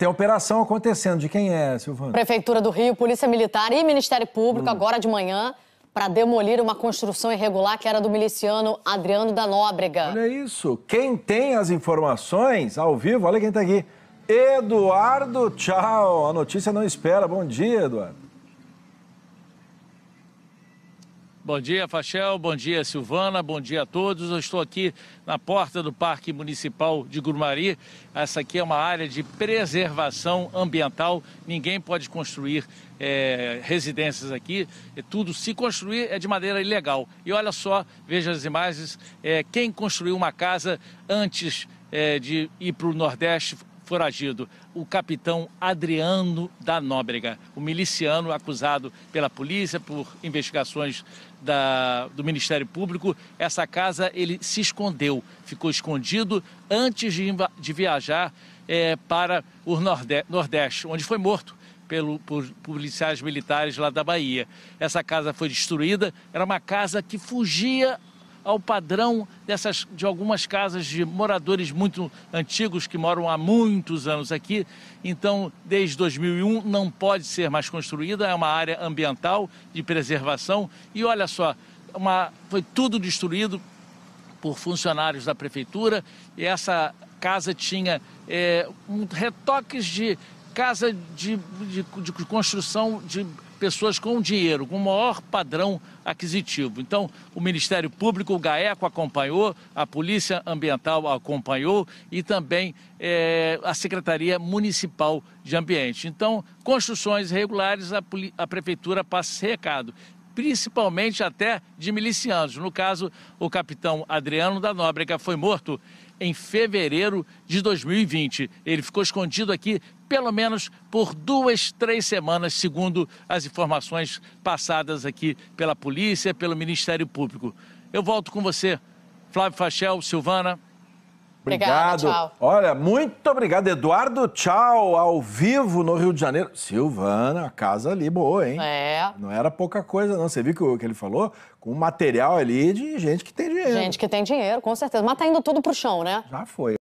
Tem operação acontecendo. De quem é, Silvana? Prefeitura do Rio, Polícia Militar e Ministério Público, hum. agora de manhã, para demolir uma construção irregular que era do miliciano Adriano da Nóbrega. Olha isso. Quem tem as informações ao vivo, olha quem está aqui. Eduardo, tchau. A notícia não espera. Bom dia, Eduardo. Bom dia, Fachel. Bom dia, Silvana. Bom dia a todos. Eu estou aqui na porta do Parque Municipal de Grumari. Essa aqui é uma área de preservação ambiental. Ninguém pode construir é, residências aqui. É tudo se construir é de maneira ilegal. E olha só, veja as imagens. É, quem construiu uma casa antes é, de ir para o Nordeste foragido, o capitão Adriano da Nóbrega, o miliciano acusado pela polícia por investigações da, do Ministério Público. Essa casa ele se escondeu, ficou escondido antes de, de viajar é, para o Nordeste, onde foi morto pelo, por policiais militares lá da Bahia. Essa casa foi destruída, era uma casa que fugia ao padrão dessas de algumas casas de moradores muito antigos que moram há muitos anos aqui. Então, desde 2001 não pode ser mais construída, é uma área ambiental de preservação e olha só, uma, foi tudo destruído por funcionários da prefeitura e essa casa tinha é, um, retoques de casa de, de, de construção de pessoas com dinheiro, com maior padrão aquisitivo. Então, o Ministério Público, o GAECO acompanhou, a Polícia Ambiental acompanhou e também é, a Secretaria Municipal de Ambiente. Então, construções regulares a, a Prefeitura passa recado principalmente até de milicianos. No caso, o capitão Adriano da Nóbrega foi morto em fevereiro de 2020. Ele ficou escondido aqui pelo menos por duas, três semanas, segundo as informações passadas aqui pela polícia, pelo Ministério Público. Eu volto com você, Flávio Fachel, Silvana. Obrigado. Obrigada, Olha, muito obrigado, Eduardo. Tchau, ao vivo no Rio de Janeiro. Silvana, a casa ali boa, hein? É. Não era pouca coisa, não. Você viu que, o que ele falou? Com material ali de gente que tem dinheiro. Gente que tem dinheiro, com certeza. Mas tá indo tudo pro chão, né? Já foi.